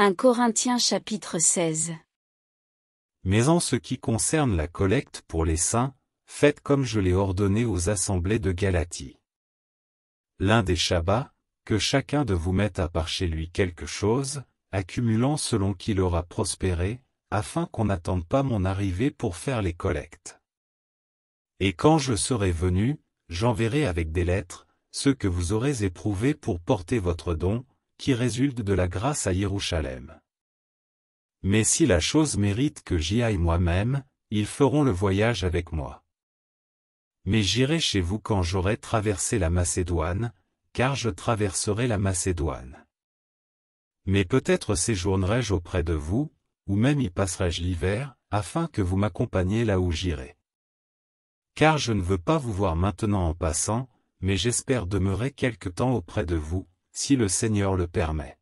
1 Corinthiens chapitre 16 Mais en ce qui concerne la collecte pour les saints, faites comme je l'ai ordonné aux assemblées de Galatie. L'un des Shabbats, que chacun de vous mette à part chez lui quelque chose, accumulant selon qu'il aura prospéré, afin qu'on n'attende pas mon arrivée pour faire les collectes. Et quand je serai venu, j'enverrai avec des lettres, ceux que vous aurez éprouvés pour porter votre don, qui résulte de la grâce à Jérusalem. Mais si la chose mérite que j'y aille moi-même, ils feront le voyage avec moi. Mais j'irai chez vous quand j'aurai traversé la Macédoine, car je traverserai la Macédoine. Mais peut-être séjournerai-je auprès de vous, ou même y passerai-je l'hiver, afin que vous m'accompagniez là où j'irai. Car je ne veux pas vous voir maintenant en passant, mais j'espère demeurer quelque temps auprès de vous, si le Seigneur le permet.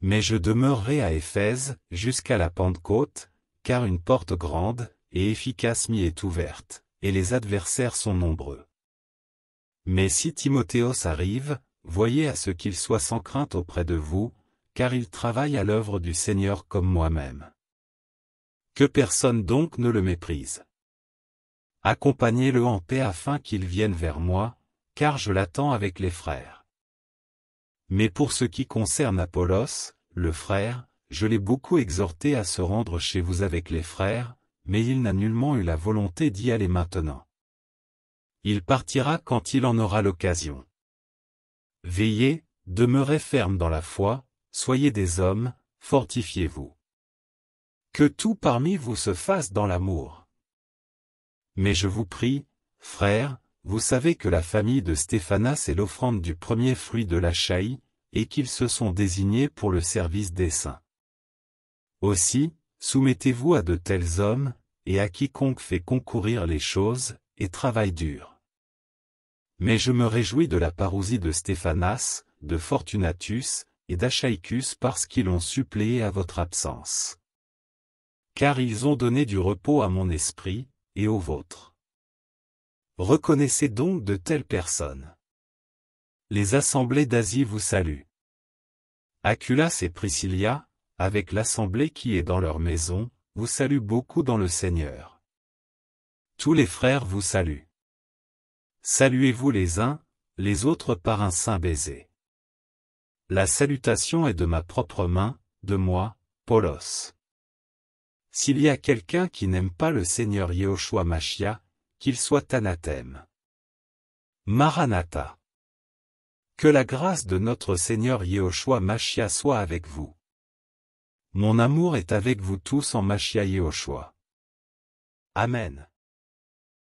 Mais je demeurerai à Éphèse, jusqu'à la Pentecôte, car une porte grande, et efficace m'y est ouverte, et les adversaires sont nombreux. Mais si Timothéos arrive, voyez à ce qu'il soit sans crainte auprès de vous, car il travaille à l'œuvre du Seigneur comme moi-même. Que personne donc ne le méprise. Accompagnez-le en paix afin qu'il vienne vers moi, car je l'attends avec les frères. Mais pour ce qui concerne Apollos, le frère, je l'ai beaucoup exhorté à se rendre chez vous avec les frères, mais il n'a nullement eu la volonté d'y aller maintenant. Il partira quand il en aura l'occasion. Veillez, demeurez ferme dans la foi, soyez des hommes, fortifiez-vous. Que tout parmi vous se fasse dans l'amour. Mais je vous prie, frères, vous savez que la famille de Stéphanas est l'offrande du premier fruit de la chaille, et qu'ils se sont désignés pour le service des saints. Aussi, soumettez-vous à de tels hommes, et à quiconque fait concourir les choses, et travaille dur. Mais je me réjouis de la parousie de Stéphanas, de Fortunatus, et d'Achaïcus parce qu'ils l'ont suppléé à votre absence. Car ils ont donné du repos à mon esprit, et au vôtre. Reconnaissez donc de telles personnes. Les assemblées d'Asie vous saluent. Aculas et Priscilla, avec l'assemblée qui est dans leur maison, vous saluent beaucoup dans le Seigneur. Tous les frères vous saluent. Saluez-vous les uns, les autres par un saint baiser. La salutation est de ma propre main, de moi, Paulos. S'il y a quelqu'un qui n'aime pas le Seigneur Yehoshua Mashiach, qu'il soit anathème. Maranatha. Que la grâce de notre Seigneur Yehoshua Machia soit avec vous. Mon amour est avec vous tous en Machia Yehoshua. Amen.